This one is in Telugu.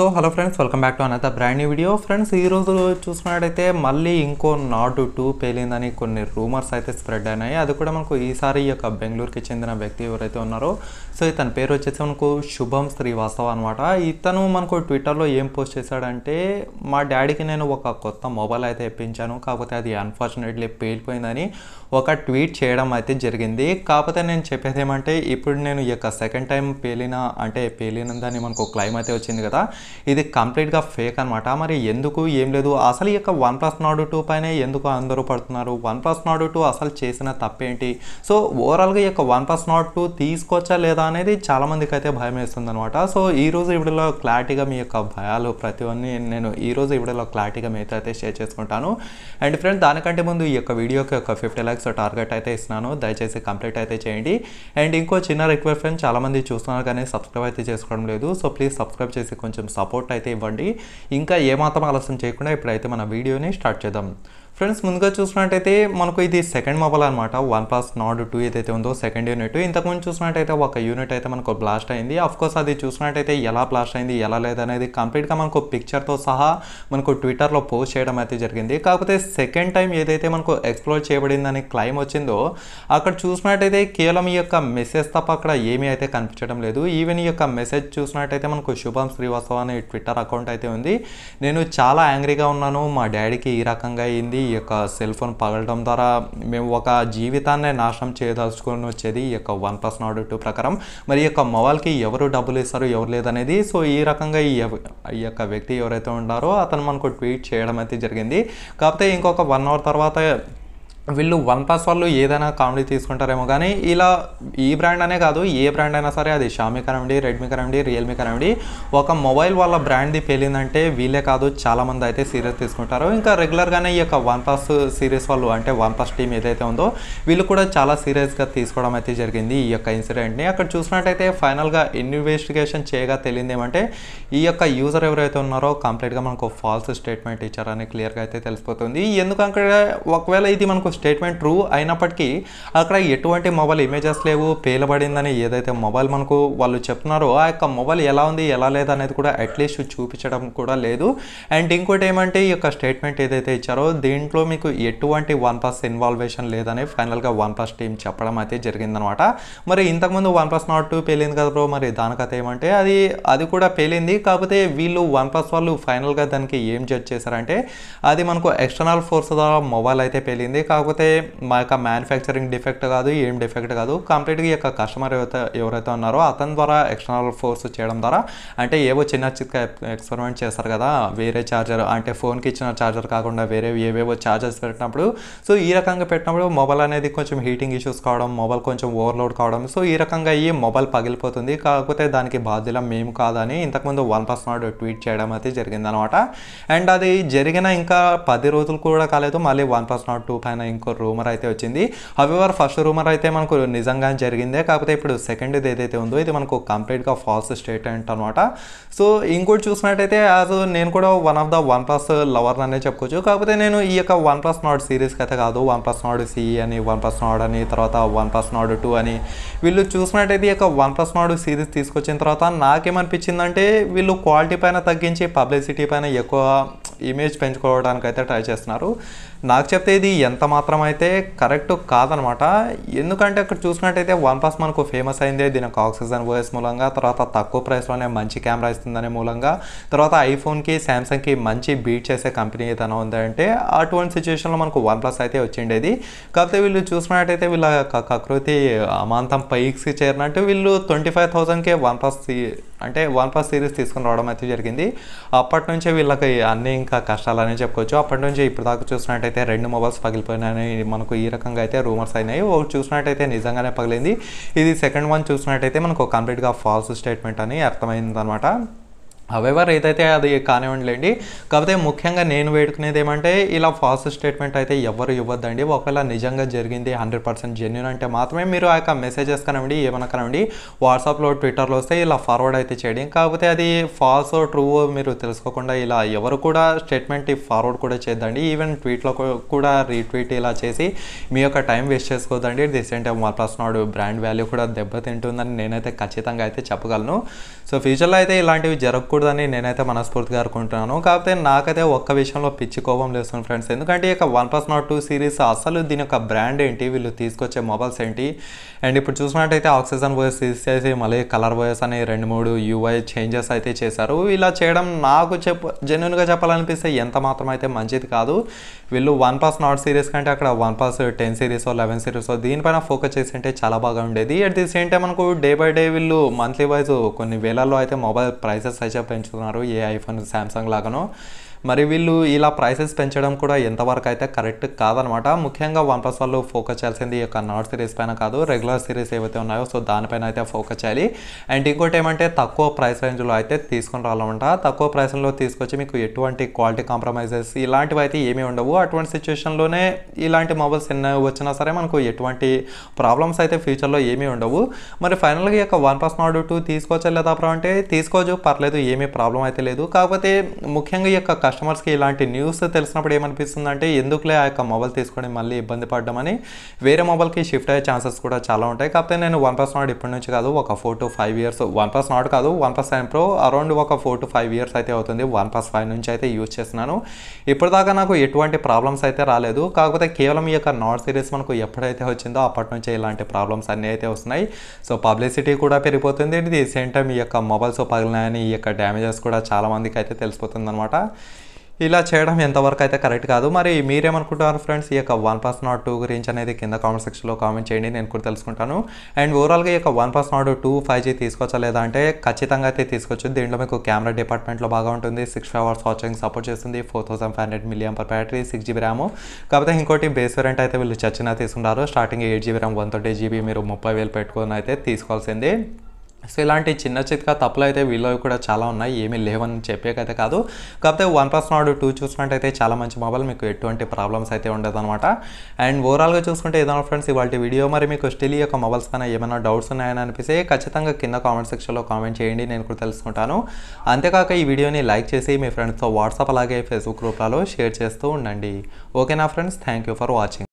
so hello friends welcome back to another brand new video friends ఈ రోజు చూసుకున్నట్టయితే మళ్ళీ ఇంకో నాటు టూ పేలిందని కొన్ని రూమర్స్ అయితే స్ప్రెడ్ అయినాయి అది కూడా మనకు ఈసారి ఈ యొక్క బెంగళూరుకి చెందిన వ్యక్తి ఎవరైతే ఉన్నారో సో ఇతని పేరు వచ్చేసి మనకు శుభం శ్రీవాస్తవ్ అనమాట ఇతను మనకు ట్విట్టర్లో ఏం పోస్ట్ చేశాడంటే మా డాడీకి నేను ఒక కొత్త మొబైల్ అయితే ఇప్పించాను కాకపోతే అది అన్ఫార్చునేట్లీ పేలిపోయిందని ఒక ట్వీట్ చేయడం అయితే జరిగింది కాకపోతే నేను చెప్పేది ఏమంటే ఇప్పుడు నేను ఈ యొక్క సెకండ్ టైం పేలిన అంటే పేలినందని మనకు క్లైమ్ అయితే వచ్చింది కదా ఇది కంప్లీట్గా ఫేక్ అనమాట మరి ఎందుకు ఏం లేదు అసలు ఈ యొక్క వన్ ప్లస్ నాడు టూ పైన ఎందుకు అందరూ పడుతున్నారు వన్ ప్లస్ నాడు టూ అసలు చేసిన తప్పేంటి సో ఓవరాల్గా ఈ యొక్క వన్ ప్లస్ నాట్ టూ తీసుకొచ్చా లేదా అనేది చాలామందికి అయితే భయం వేస్తుంది అనమాట సో ఈరోజు ఇవిడలో క్లారిటీగా మీ యొక్క భయాలు ప్రతివన్నీ నేను ఈరోజు ఇవిడలో క్లారిటీగా మీతో అయితే షేర్ చేసుకుంటాను అండ్ ఫ్రెండ్స్ దానికంటే ముందు ఈ యొక్క వీడియోకి ఒక ఫిఫ్టీ ల్యాక్స్ టార్గెట్ అయితే ఇస్తున్నాను దయచేసి కంప్లీట్ అయితే చేయండి అండ్ ఇంకో చిన్న రిక్వెస్ట్ ఫ్రెండ్ చాలామంది చూస్తున్నారు కానీ సబ్స్క్రైబ్ అయితే చేసుకోవడం లేదు సో ప్లీజ్ సబ్స్క్రైబ్ చేసి కొంచెం సపోర్ట్ అయితే ఇవ్వండి ఇంకా ఏమాత్రం ఆలస్యం చేయకుండా ఇప్పుడైతే మన వీడియోని స్టార్ట్ చేద్దాం ఫ్రెండ్స్ ముందుగా చూసినట్టయితే మనకు ఇది సెకండ్ మొబైల్ అనమాట వన్ ప్లస్ నాడ్ టూ ఏదైతే ఉందో సెకండ్ యూనిట్ ఇంతకుముందు చూసినట్టయితే ఒక యూనిట్ అయితే మనకు బ్లాస్ట్ అయింది కోర్స్ అది చూసినట్టయితే ఎలా బ్లాస్ట్ అయింది ఎలా లేదనేది కంప్లీట్గా మనకు పిక్చర్తో సహా మనకు ట్విట్టర్లో పోస్ట్ చేయడం అయితే జరిగింది కాకపోతే సెకండ్ టైం ఏదైతే మనకు ఎక్స్ప్లోర్ చేయబడిందని క్లైమ్ వచ్చిందో అక్కడ చూసినట్టయితే కేవలం ఈ యొక్క మెసేజ్ తప్ప అక్కడ ఏమీ అయితే కనిపించడం లేదు ఈవెన్ ఈ యొక్క మెసేజ్ చూసినట్టయితే మనకు శుభం శ్రీవాస్తవ్ అనే ట్విట్టర్ అకౌంట్ అయితే ఉంది నేను చాలా యాంగ్రీగా ఉన్నాను మా డాడీకి ఈ రకంగా అయింది ఈ యొక్క సెల్ ఫోన్ పగలడం ద్వారా మేము ఒక జీవితాన్నే నాశనం చేయదలుచుకొని వచ్చేది ఈ యొక్క వన్ ప్లస్ నాట్ టూ ప్రకారం మరి ఈ యొక్క మొబైల్కి ఎవరు డబ్బులు ఇస్తారు ఎవరు లేదనేది సో ఈ రకంగా ఈ ఈ యొక్క వ్యక్తి ఎవరైతే ఉన్నారో అతను మనకు ట్వీట్ చేయడం అయితే జరిగింది కాకపోతే ఇంకొక వన్ అవర్ తర్వాత వీళ్ళు వన్ ప్లస్ వాళ్ళు ఏదైనా కామెడీ తీసుకుంటారేమో కానీ ఇలా ఈ బ్రాండ్ అనే కాదు ఏ బ్రాండ్ అయినా సరే అది షామీ కనండి రెడ్మీ కనండి రియల్మీ కనండి ఒక మొబైల్ వాళ్ళ బ్రాండ్ది పేలిందంటే వీళ్ళే కాదు చాలామంది అయితే సీరియస్ తీసుకుంటారు ఇంకా రెగ్యులర్గానే ఈ యొక్క వన్ ప్లస్ సిరీస్ వాళ్ళు అంటే వన్ ప్లస్ టీమ్ ఏదైతే ఉందో వీళ్ళు కూడా చాలా సీరియస్గా తీసుకోవడం అయితే జరిగింది ఈ యొక్క ఇన్సిడెంట్ని అక్కడ చూసినట్టయితే ఫైనల్గా ఇన్వెస్టిగేషన్ చేయగా తెలియదు ఏమంటే ఈ యొక్క యూజర్ ఎవరైతే ఉన్నారో కంప్లీట్గా మనకు ఫాల్స్ స్టేట్మెంట్ ఇచ్చారని క్లియర్గా అయితే తెలిసిపోతుంది ఎందుకంటే ఒకవేళ ఇది మనకు స్టేట్మెంట్ ట్రూ అయినప్పటికీ అక్కడ ఎటువంటి మొబైల్ ఇమేజెస్ లేవు పేలబడిందని ఏదైతే మొబైల్ మనకు వాళ్ళు చెప్తున్నారో ఆ యొక్క మొబైల్ ఎలా ఉంది ఎలా లేదు అనేది కూడా అట్లీస్ట్ చూపించడం కూడా లేదు అండ్ ఇంకోటి ఏమంటే ఈ యొక్క స్టేట్మెంట్ ఏదైతే ఇచ్చారో దీంట్లో మీకు ఎటువంటి వన్ ప్లస్ ఇన్వాల్వేషన్ లేదని ఫైనల్గా వన్ ప్లస్ టీమ్ చెప్పడం అయితే జరిగిందనమాట మరి ఇంతకుముందు వన్ ప్లస్ నాట్ టూ పేలింది కదా బ్రో మరి దానికైతే ఏమంటే అది అది కూడా పేలింది కాకపోతే వీళ్ళు వన్ ప్లస్ వాళ్ళు ఫైనల్గా దానికి ఏం జడ్జ్ చేశారంటే అది మనకు ఎక్స్టర్నల్ ఫోర్స్ ద్వారా మొబైల్ అయితే పేలింది కాకపోతే కాకపోతే మా యొక్క మ్యానుఫ్యాక్చరింగ్ డిఫెక్ట్ కాదు ఏం డిఫెక్ట్ కాదు కంప్లీట్గా ఈ యొక్క కస్టమర్ ఎవరైతే ఎవరైతే ఉన్నారో అతని ద్వారా ఎక్స్టర్నల్ ఫోర్స్ చేయడం ద్వారా అంటే ఏవో చిన్న చిన్న ఎక్స్పెరిమెంట్ చేస్తారు కదా వేరే ఛార్జర్ అంటే ఫోన్కి ఇచ్చిన ఛార్జర్ కాకుండా వేరే ఏవేవో ఛార్జర్స్ పెట్టినప్పుడు సో ఈ రకంగా పెట్టినప్పుడు మొబైల్ అనేది కొంచెం హీటింగ్ ఇష్యూస్ కావడం మొబైల్ కొంచెం ఓవర్లోడ్ కావడం సో ఈ రకంగా ఈ మొబైల్ పగిలిపోతుంది కాకపోతే దానికి బాధ్యత మేము కాదని ఇంతకుముందు వన్ ప్లస్ నాట్ ట్వీట్ చేయడం అయితే జరిగిందనమాట అండ్ అది జరిగిన ఇంకా పది రోజులు కూడా కాలేదు మళ్ళీ వన్ ప్లస్ నాట్ టూ పైన ఇంకో రూమర్ అయితే వచ్చింది హవెవర్ ఫస్ట్ రూమర్ అయితే మనకు నిజంగా జరిగిందే కాకపోతే ఇప్పుడు సెకండ్ ఏదైతే ఉందో ఇది మనకు కంప్లీట్గా ఫాల్స్ స్టేట్మెంట్ అనమాట సో ఇంకోటి చూసినట్టయితే యాజ్ నేను కూడా one of the one plus lover అనే చెప్పుకోవచ్చు కాకపోతే నేను ఈ యొక్క వన్ ప్లస్ నాట్ సిరీస్కి అయితే కాదు వన్ ప్లస్ నాట్ సి అని వన్ ప్లస్ నాట్ అని తర్వాత వన్ ప్లస్ నాట్ టూ అని వీళ్ళు చూసినట్టయితే ఈ యొక్క వన్ ప్లస్ నాట్ సిరీస్ తీసుకొచ్చిన తర్వాత నాకేమనిపించిందంటే వీళ్ళు క్వాలిటీ పైన తగ్గించి పబ్లిసిటీ పైన ఎక్కువ ఇమేజ్ పెంచుకోవడానికి అయితే ట్రై చేస్తున్నారు నాకు చెప్తే ఇది ఎంత మాత్రం అయితే కరెక్ట్ కాదనమాట ఎందుకంటే అక్కడ చూసినట్టయితే వన్ ప్లస్ మనకు ఫేమస్ అయింది దీనికి ఆక్సిజన్ ఓఎస్ మూలంగా తర్వాత తక్కువ ప్రైస్లోనే మంచి కెమెరా ఇస్తుందనే మూలంగా తర్వాత ఐఫోన్కి సామ్సంగ్కి మంచి బీట్ చేసే కంపెనీ ఏదైనా ఉందంటే అటువంటి సిచ్యువేషన్లో మనకు వన్ ప్లస్ అయితే వచ్చిండేది కాకపోతే వీళ్ళు చూసినట్టయితే వీళ్ళ కకృతి అమాంతం పైక్స్కి చేరినట్టు వీళ్ళు ట్వంటీ ఫైవ్ థౌసండ్కే వన్ ప్లస్ అంటే వన్ ప్లస్ సిరీస్ తీసుకుని రావడం అయితే జరిగింది అప్పటి నుంచే వీళ్ళకి అన్నీ ఇంకా కష్టాలనే చెప్పుకోవచ్చు అప్పటి నుంచి ఇప్పుడు దాకా చూసినట్టయితే చూసినట్టయితే రెండు మొబైల్స్ పగిలిపోయినాయని మనకు ఈ రకంగా అయితే రూమర్స్ అయినాయి ఒకటి చూసినట్టయితే నిజంగానే పగిలింది ఇది సెకండ్ వన్ చూసినట్టయితే మనకు కంప్లీట్గా ఫాల్స్ స్టేట్మెంట్ అని అనమాట అవెవర్ ఏదైతే అది కానివ్వండి లేండి కాకపోతే ముఖ్యంగా నేను వేడుకునేది ఏమంటే ఇలా ఫాస్ట్ స్టేట్మెంట్ అయితే ఎవరు ఇవ్వద్దండి ఒకవేళ నిజంగా జరిగింది హండ్రెడ్ పర్సెంట్ జెన్యున్ అంటే మాత్రమే మీరు ఆ యొక్క మెసేజెస్ కానివ్వండి ఏమైనా కానివ్వండి వాట్సాప్లో ట్విట్టర్లో వస్తే ఇలా ఫార్వర్డ్ అయితే చేయండి కాకపోతే అది ఫాల్స్ ట్రూ మీరు తెలుసుకోకుండా ఇలా ఎవరు కూడా స్టేట్మెంట్ ఫార్వర్డ్ కూడా చేద్దండి ఈవెన్ ట్వీట్లో కూడా రీట్వీట్ ఇలా చేసి మీ యొక్క టైం వేస్ట్ చేసుకోవద్దండి recent one plus Nord brand value కూడా దెబ్బతింటుందని నేనైతే ఖచ్చితంగా అయితే చెప్పగలను సో ఫ్యూచర్లో అయితే ఇలాంటివి జరగకూడదు రాకూడదని నేనైతే మనస్ఫూర్తిగా అనుకుంటున్నాను కాకపోతే నాకైతే ఒక్క విషయంలో పిచ్చి కోపం లేస్తుంది ఫ్రెండ్స్ ఎందుకంటే ఇక one plus Nord two series అసలు దీని యొక్క బ్రాండ్ ఏంటి వీళ్ళు తీసుకొచ్చే మొబైల్స్ ఏంటి అండ్ ఇప్పుడు చూసినట్టయితే ఆక్సిజన్ వయస్ తీసేసి మళ్ళీ కలర్ వయస్ అనే రెండు మూడు యూఐ చేంజెస్ అయితే చేశారు ఇలా చేయడం నాకు చెప్ జెన్యున్గా చెప్పాలనిపిస్తే ఎంత మాత్రం అయితే మంచిది కాదు వీళ్ళు వన్ ప్లస్ నాట్ సిరీస్ కంటే అక్కడ one plus ten series eleven series దీనిపైన ఫోకస్ చేసి అంటే చాలా బాగా ఉండేది అట్ ది సేమ్ టైం మనకు డే బై డే వీళ్ళు మంత్లీ వైజ్ కొన్ని వేలల్లో అయితే మొబైల్ ప్రైసెస్ అయితే పెంచుతున్నారు ఏ ఐఫోన్ శాంసంగ్ లాగానో మరి వీళ్ళు ఇలా ప్రైసెస్ పెంచడం కూడా ఎంతవరకు అయితే కరెక్ట్ కాదనమాట ముఖ్యంగా వన్ ప్లస్ వాళ్ళు ఫోకస్ చేయాల్సింది ఈ యొక్క నాట్ సిరీస్ పైన కాదు రెగ్యులర్ సిరీస్ ఏవైతే ఉన్నాయో సో దానిపైన అయితే ఫోకస్ చేయాలి అండ్ ఇంకోటి ఏమంటే తక్కువ ప్రైస్ రేంజ్లో అయితే తీసుకుని రావాలన్నమాట తక్కువ ప్రైస్లో తీసుకొచ్చి మీకు ఎటువంటి క్వాలిటీ కాంప్రమైజెస్ ఇలాంటివి అయితే ఏమీ ఉండవు అటువంటి సిచ్యువేషన్లోనే ఇలాంటి మొబైల్స్ ఎన్న వచ్చినా సరే మనకు ఎటువంటి ప్రాబ్లమ్స్ అయితే ఫ్యూచర్లో ఏమీ ఉండవు మరి ఫైనల్గా యొక్క వన్ ప్లస్ నాట్ టూ తీసుకోవచ్చా లేదా అంటే తీసుకోవచ్చు పర్లేదు ఏమీ ప్రాబ్లం అయితే లేదు కాకపోతే ముఖ్యంగా ఈ యొక్క కస్టమర్స్కి ఇలాంటి న్యూస్ తెలిసినప్పుడు ఏమనిపిస్తుందంటే ఎందుకులే ఆ యొక్క మొబైల్ తీసుకొని మళ్ళీ ఇబ్బంది పడడం అని వేరే మొబైల్కి షిఫ్ట్ అయ్యే ఛాన్సెస్ కూడా చాలా ఉంటాయి కాకపోతే నేను వన్ ప్లస్ నాట్ ఇప్పటి నుంచి కాదు ఒక four to five years one plus Nord కాదు one OnePlus nine pro around ఒక ఫోర్ టు ఫైవ్ ఇయర్స్ అయితే అవుతుంది వన్ ప్లస్ ఫైవ్ నుంచి అయితే యూజ్ చేస్తున్నాను ఇప్పటిదాకా నాకు ఎటువంటి ప్రాబ్లమ్స్ అయితే రాలేదు కాకపోతే కేవలం ఈ యొక్క నాట్ సిరీస్ మనకు ఎప్పుడైతే వచ్చిందో అప్పటి నుంచి ఇలాంటి ప్రాబ్లమ్స్ అన్నీ అయితే వస్తున్నాయి సో పబ్లిసిటీ కూడా పెరిగిపోతుంది ఇది సేమ్ టైం ఈ యొక్క మొబైల్స్ పగిలినాయని ఈ యొక్క డ్యామేజెస్ కూడా చాలామందికి అయితే తెలిసిపోతుంది అనమాట ఇలా చేయడం ఎంతవరకు అయితే కరెక్ట్ కాదు మరి మీరేమనుకుంటున్నారు ఫ్రెండ్స్ ఈ యొక్క వన్ ప్లస్ నాట్ టూ గురించి అనేది కింద కామెంట్ సెక్షన్లో కామెంట్ చేయండి నేను కూడా తెలుసుకుంటాను అండ్ ఓవరాల్గా ఈ యొక్క one plus Nord two five G తీసుకొచ్చా లేదా అంటే ఖచ్చితంగా అయితే తీసుకొచ్చు దీంట్లో మీకు కెమెరా డిపార్ట్మెంట్లో బాగా ఉంటుంది six five hours watching support చేస్తుంది four thousand five hundred milliamp per battery six GB RAM కాకపోతే ఇంకోటి బేస్ వేరెంట్ అయితే వీళ్ళు చచ్చిన తీసుకున్నారు starting eight GB RAM one thirty GB మీరు ముప్పై వేలు పెట్టుకొని అయితే తీసుకోవాల్సింది సో ఇలాంటి చిన్న చిత్క తప్పులు అయితే వీళ్ళు కూడా చాలా ఉన్నాయి ఏమీ లేవని చెప్పేకైతే కాదు కాకపోతే వన్ ప్లస్ నాడు టూ చూసినట్టయితే చాలా మంచి మొబైల్ మీకు ఎటువంటి ప్రాబ్లమ్స్ అయితే ఉండదన్నమాట అండ్ ఓవరాల్గా చూసుకుంటే ఏదైనా ఫ్రెండ్స్ ఇవాళ వీడియో మరి మీకు స్టిల్ యొక్క మొబైల్స్ పైన ఏమైనా డౌట్స్ ఉన్నాయని అనిపిస్తే ఖచ్చితంగా కింద కామెంట్ సెక్షన్లో కామెంట్ చేయండి నేను కూడా తెలుసుకుంటాను అంతేకాక ఈ వీడియోని లైక్ చేసి మీ ఫ్రెండ్స్తో వాట్సాప్ అలాగే ఫేస్బుక్ గ్రూప్లలో షేర్ చేస్తూ ఉండండి ఓకేనా friends thank you for watching